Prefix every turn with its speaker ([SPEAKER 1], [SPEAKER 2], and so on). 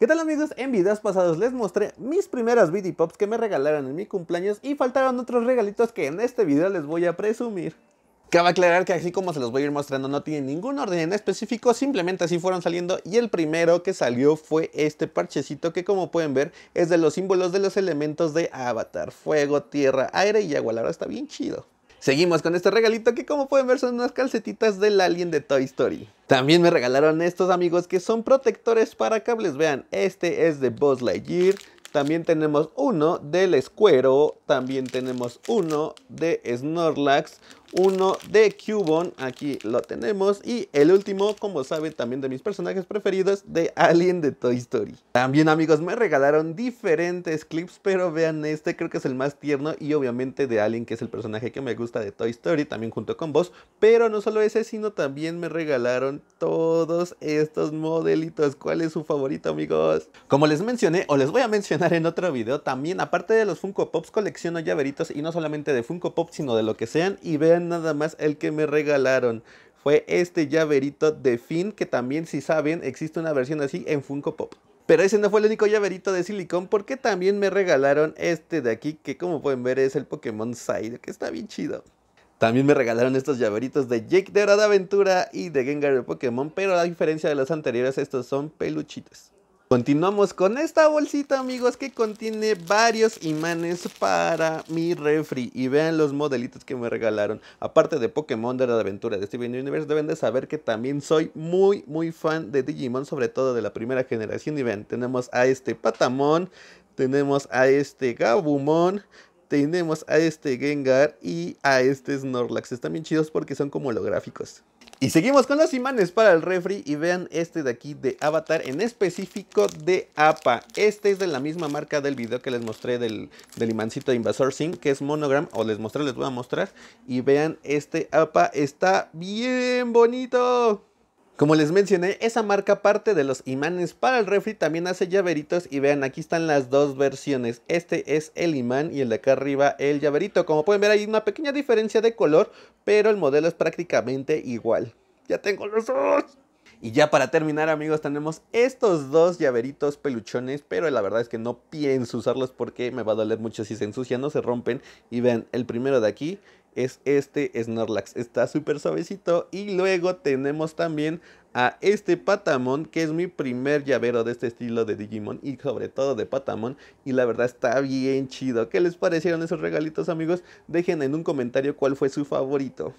[SPEAKER 1] ¿Qué tal amigos? En videos pasados les mostré mis primeras BD Pops que me regalaron en mi cumpleaños y faltaron otros regalitos que en este video les voy a presumir. Cabe aclarar que así como se los voy a ir mostrando no tienen ningún orden en específico, simplemente así fueron saliendo y el primero que salió fue este parchecito que como pueden ver es de los símbolos de los elementos de Avatar, fuego, tierra, aire y agua, la verdad está bien chido. Seguimos con este regalito que como pueden ver son unas calcetitas del alien de Toy Story. También me regalaron estos amigos que son protectores para cables. Vean, este es de Buzz Lightyear. También tenemos uno del Escuero. También tenemos uno de Snorlax uno de Cubon, aquí lo tenemos. Y el último, como Sabe también de mis personajes preferidos, de Alien de Toy Story. También amigos, me regalaron diferentes clips, pero vean este, creo que es el más tierno y obviamente de Alien, que es el personaje que me gusta de Toy Story, también junto con vos. Pero no solo ese, sino también me regalaron todos estos modelitos. ¿Cuál es su favorito, amigos? Como les mencioné, o les voy a mencionar en otro video, también aparte de los Funko Pops, colecciono llaveritos y no solamente de Funko Pop, sino de lo que sean. Y vean nada más el que me regalaron. Fue este llaverito de Finn, que también si saben existe una versión así en Funko Pop. Pero ese no fue el único llaverito de silicón porque también me regalaron este de aquí que como pueden ver es el Pokémon Side, que está bien chido. También me regalaron estos llaveritos de Jake de Hora de Aventura y de Gengar de Pokémon, pero a diferencia de los anteriores estos son peluchitos. Continuamos con esta bolsita amigos que contiene varios imanes para mi refri y vean los modelitos que me regalaron. Aparte de Pokémon de la aventura de Steven Universe deben de saber que también soy muy muy fan de Digimon sobre todo de la primera generación y ven, tenemos a este Patamon, tenemos a este Gabumon, tenemos a este Gengar y a este Snorlax. Están bien chidos porque son como holográficos. Y seguimos con los imanes para el refri y vean este de aquí de Avatar, en específico de APA. Este es de la misma marca del video que les mostré del, del imancito de Invasor Sim, que es Monogram, o les mostré, les voy a mostrar. Y vean este APA, está bien bonito. Como les mencioné, esa marca parte de los imanes para el refri, también hace llaveritos y vean, aquí están las dos versiones. Este es el imán y el de acá arriba el llaverito. Como pueden ver hay una pequeña diferencia de color, pero el modelo es prácticamente igual. ¡Ya tengo los dos! Y ya para terminar amigos tenemos estos dos llaveritos peluchones, pero la verdad es que no pienso usarlos porque me va a doler mucho si se ensucian, o se rompen. Y vean, el primero de aquí es este Snorlax, está súper suavecito. Y luego tenemos también a este Patamon, que es mi primer llavero de este estilo de Digimon y sobre todo de Patamon. Y la verdad está bien chido. ¿Qué les parecieron esos regalitos amigos? Dejen en un comentario cuál fue su favorito.